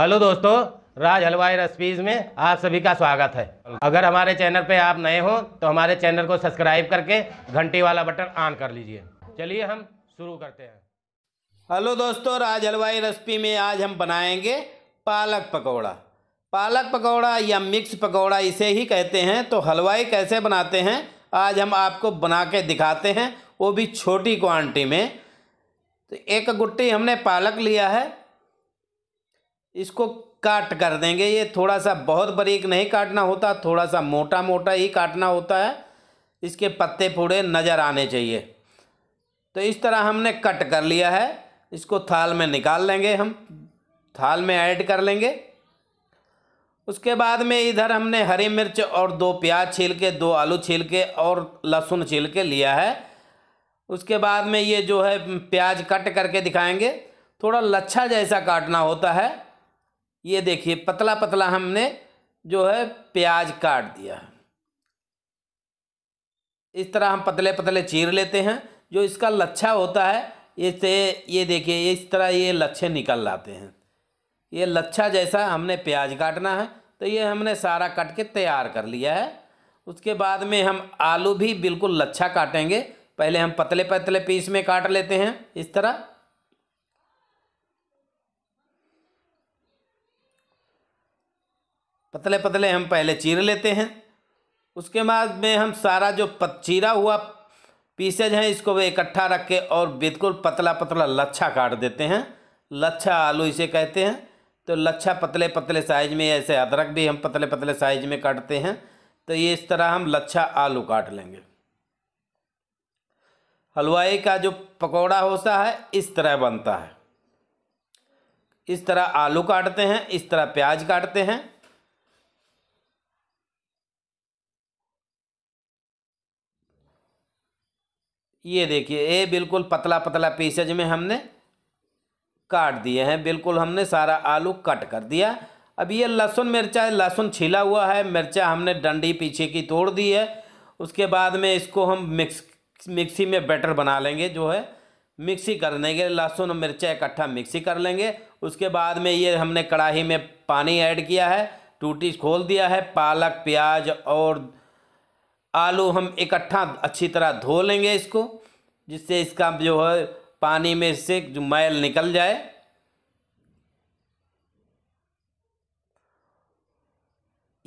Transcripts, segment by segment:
hello दोस्तों राज हलवाई recipes में आप सभी का स्वागत है अगर हमारे चैनल पे आप नए हो तो हमारे चैनल को सब्सक्राइब करके घंटी वाला बटन ऑन कर लीजिए चलिए हम शुरू करते हैं हेलो दोस्तों राज हलवाई रेसिपी में आज हम बनाएंगे पालक पकौड़ा पालक पकौड़ा या मिक्स पकौड़ा इसे ही कहते हैं तो हलवाई कैसे बनाते हैं आज हम आपको बना के दिखाते हैं वो भी छोटी क्वांटिटी में तो एक गुट्टी हमने पालक लिया है इसको काट कर देंगे ये थोड़ा सा बहुत बारीक नहीं काटना होता थोड़ा सा मोटा मोटा ही काटना होता है इसके पत्ते पूरे नज़र आने चाहिए तो इस तरह हमने कट कर लिया है इसको थाल में निकाल लेंगे हम थाल में ऐड कर लेंगे उसके बाद में इधर हमने हरी मिर्च और दो प्याज छील के दो आलू छील के और लहसुन छील के लिया है उसके बाद में ये जो है प्याज कट करके दिखाएंगे थोड़ा लच्छा जैसा काटना होता है ये देखिए पतला पतला हमने जो है प्याज काट दिया है इस तरह हम पतले पतले चीर लेते हैं जो इसका लच्छा होता है इससे ये देखिए इस तरह ये लच्छे निकल लाते हैं ये लच्छा जैसा हमने प्याज काटना है तो ये हमने सारा काट के तैयार कर लिया है उसके बाद में हम आलू भी बिल्कुल लच्छा काटेंगे पहले हम पतले पतले पीस में काट लेते हैं इस तरह पतले पतले हम पहले चीर लेते हैं उसके बाद में हम सारा जो पत चीरा हुआ पीसेज है इसको वे इकट्ठा रख के और बिल्कुल पतला पतला लच्छा काट देते हैं लच्छा आलू इसे कहते हैं तो लच्छा पतले पतले साइज में ऐसे अदरक भी हम पतले पतले साइज में काटते हैं तो ये इस तरह हम लच्छा आलू काट लेंगे हलवाई का जो पकौड़ा होता है इस तरह बनता है इस तरह आलू काटते हैं इस तरह प्याज काटते हैं ये देखिए ये बिल्कुल पतला पतला पीसेज में हमने काट दिए हैं बिल्कुल हमने सारा आलू कट कर दिया अब ये लहसुन मिर्चा है लहसुन छिला हुआ है मिर्चा हमने डंडी पीछे की तोड़ दी है उसके बाद में इसको हम मिक्स मिक्सी में बैटर बना लेंगे जो है मिक्सी कर लेंगे लहसुन और मिर्चा इकट्ठा मिक्सी कर लेंगे उसके बाद में ये हमने कढ़ाई में पानी ऐड किया है टूटी खोल दिया है पालक प्याज और आलू हम इकट्ठा अच्छी तरह धो लेंगे इसको जिससे इसका जो है पानी में से जो मैल निकल जाए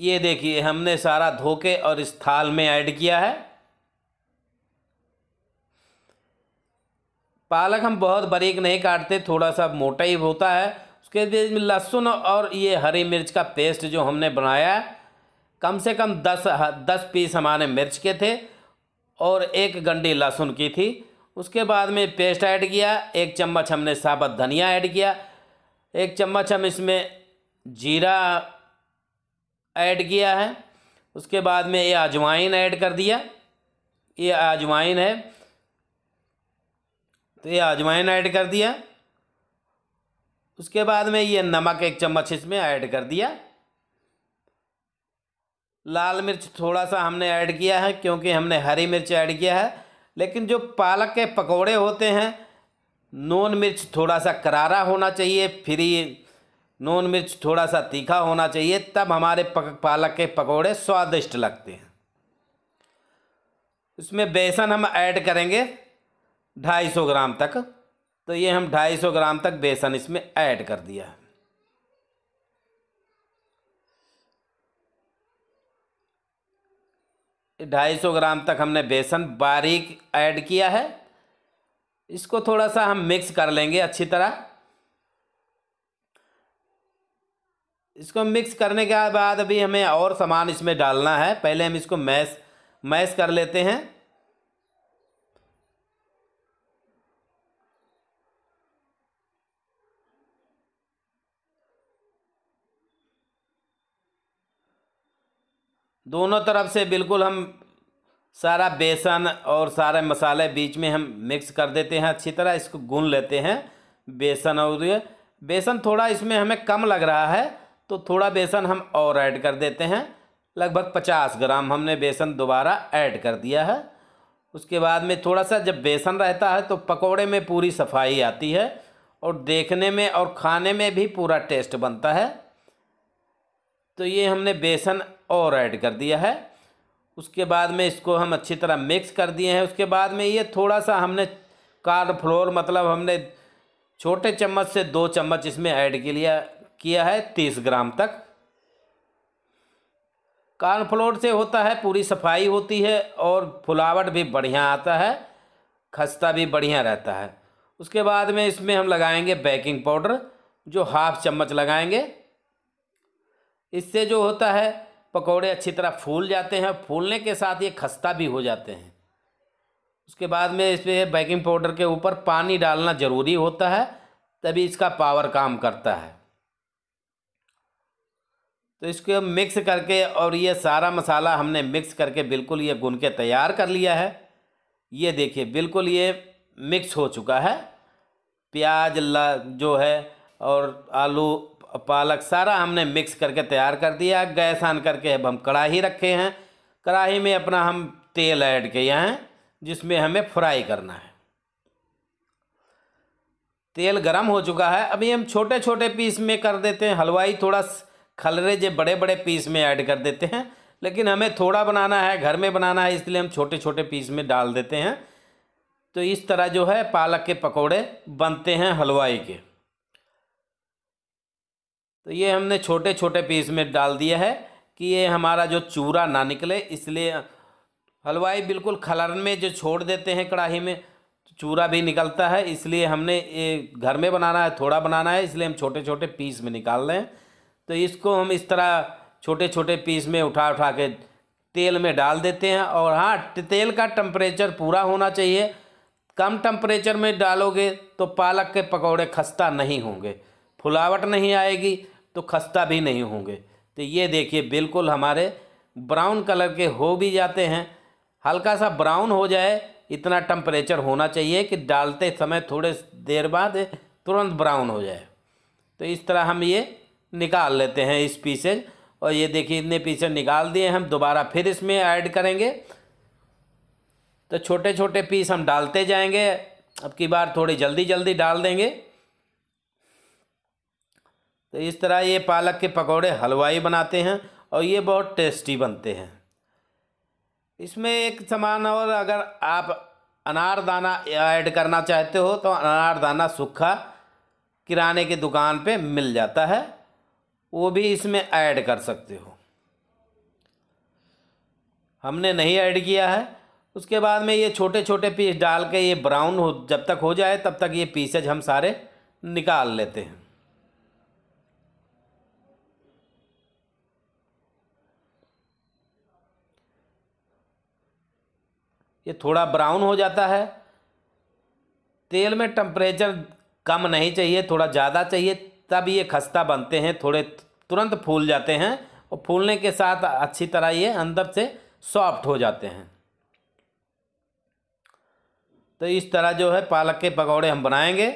ये देखिए हमने सारा धो के और इस थाल में ऐड किया है पालक हम बहुत बारीक नहीं काटते थोड़ा सा मोटा ही होता है उसके बाद लहसुन और ये हरी मिर्च का पेस्ट जो हमने बनाया है कम से कम दस हाँ, दस पीस हमारे मिर्च के थे और एक गंडी लहसुन की थी उसके बाद में पेस्ट ऐड किया एक चम्मच हमने साबत धनिया ऐड किया एक चम्मच हम इसमें जीरा ऐड किया है उसके बाद में ये अजवाइन ऐड कर दिया ये अजवाइन है तो ये अजवाइन ऐड कर दिया उसके बाद में ये नमक एक चम्मच इसमें ऐड कर दिया लाल मिर्च थोड़ा सा हमने ऐड किया है क्योंकि हमने हरी मिर्च ऐड किया है लेकिन जो पालक के पकौड़े होते हैं नून मिर्च थोड़ा सा करारा होना चाहिए फिर ये नून मिर्च थोड़ा सा तीखा होना चाहिए तब हमारे पक, पालक के पकौड़े स्वादिष्ट लगते हैं इसमें बेसन हम ऐड करेंगे ढाई सौ ग्राम तक तो ये हम ढाई सौ ग्राम तक बेसन इसमें ऐड कर दिया है ढाई सौ ग्राम तक हमने बेसन बारीक ऐड किया है इसको थोड़ा सा हम मिक्स कर लेंगे अच्छी तरह इसको मिक्स करने के बाद अभी हमें और सामान इसमें डालना है पहले हम इसको मैश मैश कर लेते हैं दोनों तरफ से बिल्कुल हम सारा बेसन और सारे मसाले बीच में हम मिक्स कर देते हैं अच्छी तरह इसको गून लेते हैं बेसन और ये बेसन थोड़ा इसमें हमें कम लग रहा है तो थोड़ा बेसन हम और ऐड कर देते हैं लगभग पचास ग्राम हमने बेसन दोबारा ऐड कर दिया है उसके बाद में थोड़ा सा जब बेसन रहता है तो पकोड़े में पूरी सफाई आती है और देखने में और खाने में भी पूरा टेस्ट बनता है तो ये हमने बेसन और ऐड कर दिया है उसके बाद में इसको हम अच्छी तरह मिक्स कर दिए हैं उसके बाद में ये थोड़ा सा हमने फ्लोर मतलब हमने छोटे चम्मच से दो चम्मच इसमें ऐड के लिए किया है तीस ग्राम तक कार्नफ्लोर से होता है पूरी सफाई होती है और फुलावट भी बढ़िया आता है खस्ता भी बढ़िया रहता है उसके बाद में इसमें हम लगाएंगे बेकिंग पाउडर जो हाफ चम्मच लगाएंगे इससे जो होता है पकौड़े अच्छी तरह फूल जाते हैं फूलने के साथ ये खस्ता भी हो जाते हैं उसके बाद में इसमें बेकिंग पाउडर के ऊपर पानी डालना ज़रूरी होता है तभी इसका पावर काम करता है तो इसको मिक्स करके और ये सारा मसाला हमने मिक्स करके बिल्कुल ये गुन के तैयार कर लिया है ये देखिए बिल्कुल ये मिक्स हो चुका है प्याज ला जो है और आलू पालक सारा हमने मिक्स करके तैयार कर दिया गैस आन करके अब हम कढ़ाही रखे हैं कढ़ाही में अपना हम तेल ऐड किए हैं जिसमें हमें फ्राई करना है तेल गरम हो चुका है अभी हम छोटे छोटे पीस में कर देते हैं हलवाई थोड़ा खलरे जे बड़े बड़े पीस में ऐड कर देते हैं लेकिन हमें थोड़ा बनाना है घर में बनाना है इसलिए हम छोटे छोटे पीस में डाल देते हैं तो इस तरह जो है पालक के पकौड़े बनते हैं हलवाई के तो ये हमने छोटे छोटे पीस में डाल दिया है कि ये हमारा जो चूरा ना निकले इसलिए हलवाई बिल्कुल खलरन में जो छोड़ देते हैं कढ़ाई में चूरा भी निकलता है इसलिए हमने ये घर में बनाना है थोड़ा बनाना है इसलिए हम छोटे छोटे पीस में निकाल रहे हैं तो इसको हम इस तरह छोटे छोटे पीस में उठा उठा के तेल में डाल देते हैं और हाँ तेल का टम्परेचर पूरा होना चाहिए कम टम्परेचर में डालोगे तो पालक के पकौड़े खस्ता नहीं होंगे फुलावट नहीं आएगी तो खस्ता भी नहीं होंगे तो ये देखिए बिल्कुल हमारे ब्राउन कलर के हो भी जाते हैं हल्का सा ब्राउन हो जाए इतना टम्परेचर होना चाहिए कि डालते समय थोड़े देर बाद तुरंत ब्राउन हो जाए तो इस तरह हम ये निकाल लेते हैं इस पीसेज और ये देखिए इतने पीसेज निकाल दिए हम दोबारा फिर इसमें ऐड करेंगे तो छोटे छोटे पीस हम डालते जाएंगे अब की बार थोड़ी जल्दी जल्दी डाल देंगे तो इस तरह ये पालक के पकौड़े हलवाई बनाते हैं और ये बहुत टेस्टी बनते हैं इसमें एक सामान और अगर आप अनारदाना ऐड करना चाहते हो तो अनारदाना सूखा किराने की दुकान पे मिल जाता है वो भी इसमें ऐड कर सकते हो हमने नहीं ऐड किया है उसके बाद में ये छोटे छोटे पीस डाल के ये ब्राउन हो जब तक हो जाए तब तक ये पीसेज हम सारे निकाल लेते हैं ये थोड़ा ब्राउन हो जाता है तेल में टम्परेचर कम नहीं चाहिए थोड़ा ज़्यादा चाहिए तब ये खस्ता बनते हैं थोड़े तुरंत फूल जाते हैं और फूलने के साथ अच्छी तरह ये अंदर से सॉफ्ट हो जाते हैं तो इस तरह जो है पालक के पकौड़े हम बनाएंगे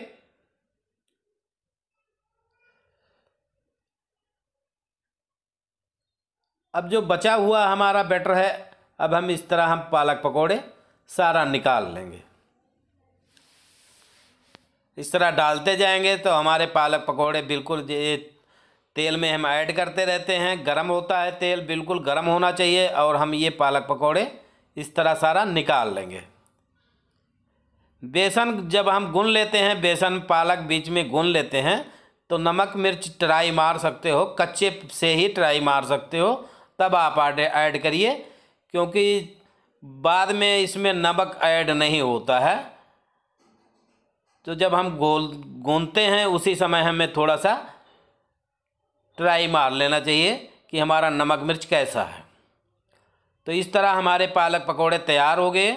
अब जो बचा हुआ हमारा बैटर है अब हम इस तरह हम पालक पकौड़े सारा निकाल लेंगे इस तरह डालते जाएंगे तो हमारे पालक पकौड़े बिल्कुल ये तेल में हम ऐड करते रहते हैं गर्म होता है तेल बिल्कुल गर्म होना चाहिए और हम ये पालक पकौड़े इस तरह सारा निकाल लेंगे बेसन जब हम गुन लेते हैं बेसन पालक बीच में गुन लेते हैं तो नमक मिर्च ट्राई मार सकते हो कच्चे से ही ट्राई मार सकते हो तब आप ऐड करिए क्योंकि बाद में इसमें नमक ऐड नहीं होता है तो जब हम गोल गूंदते हैं उसी समय हमें थोड़ा सा ट्राई मार लेना चाहिए कि हमारा नमक मिर्च कैसा है तो इस तरह हमारे पालक पकोड़े तैयार हो गए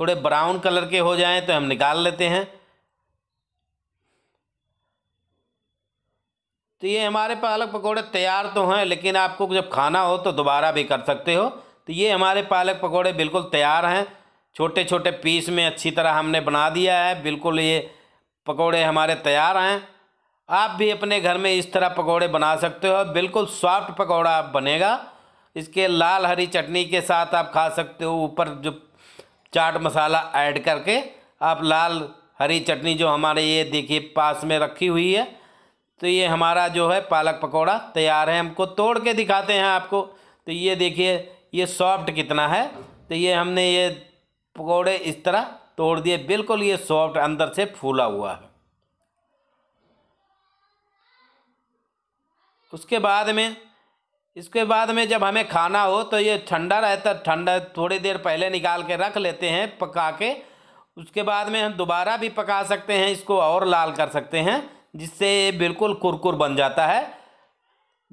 थोड़े ब्राउन कलर के हो जाएं तो हम निकाल लेते हैं तो ये हमारे पालक पकौड़े तैयार तो हैं लेकिन आपको जब खाना हो तो दोबारा भी कर सकते हो तो ये हमारे पालक पकौड़े बिल्कुल तैयार हैं छोटे छोटे पीस में अच्छी तरह हमने बना दिया है बिल्कुल ये पकौड़े हमारे तैयार हैं आप भी अपने घर में इस तरह पकौड़े बना सकते हो बिल्कुल सॉफ्ट पकौड़ा आप बनेगा इसके लाल हरी चटनी के साथ आप खा सकते हो ऊपर जो चाट मसाला ऐड करके आप लाल हरी चटनी जो हमारे ये देखिए पास में रखी हुई है तो ये हमारा जो है पालक पकौड़ा तैयार है हमको तोड़ के दिखाते हैं आपको तो ये देखिए ये सॉफ्ट कितना है तो ये हमने ये पकौड़े इस तरह तोड़ दिए बिल्कुल ये सॉफ्ट अंदर से फूला हुआ है उसके बाद में इसके बाद में जब हमें खाना हो तो ये ठंडा रहता ठंडा थोड़ी देर पहले निकाल के रख लेते हैं पका के उसके बाद में हम दोबारा भी पका सकते हैं इसको और लाल कर सकते हैं जिससे ये बिल्कुल कुरकुर बन जाता है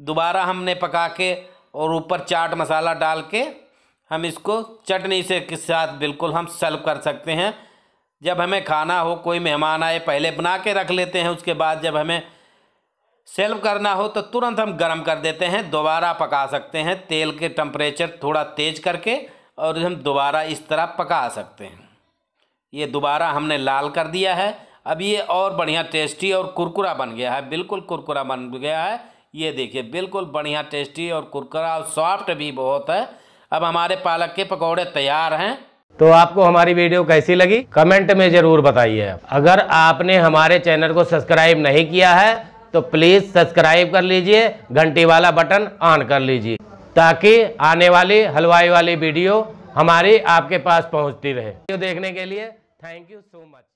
दोबारा हमने पका के और ऊपर चाट मसाला डाल के हम इसको चटनी से के साथ बिल्कुल हम सर्व कर सकते हैं जब हमें खाना हो कोई मेहमान आए पहले बना के रख लेते हैं उसके बाद जब हमें सेल्व करना हो तो तुरंत हम गर्म कर देते हैं दोबारा पका सकते हैं तेल के टम्परेचर थोड़ा तेज़ करके और हम दोबारा इस तरह पका सकते हैं ये दोबारा हमने लाल कर दिया है अब ये और बढ़िया टेस्टी और कुरकुरा बन गया है बिल्कुल कुरकुरा बन गया है ये देखिए बिल्कुल बढ़िया टेस्टी और कुरकुरा और सॉफ्ट भी बहुत है अब हमारे पालक के पकौड़े तैयार हैं तो आपको हमारी वीडियो कैसी लगी कमेंट में ज़रूर बताइए अगर आपने हमारे चैनल को सब्सक्राइब नहीं किया है तो प्लीज़ सब्सक्राइब कर लीजिए घंटी वाला बटन ऑन कर लीजिए ताकि आने वाली हलवाई वाली वीडियो हमारी आपके पास पहुंचती रहे देखने के लिए थैंक यू सो मच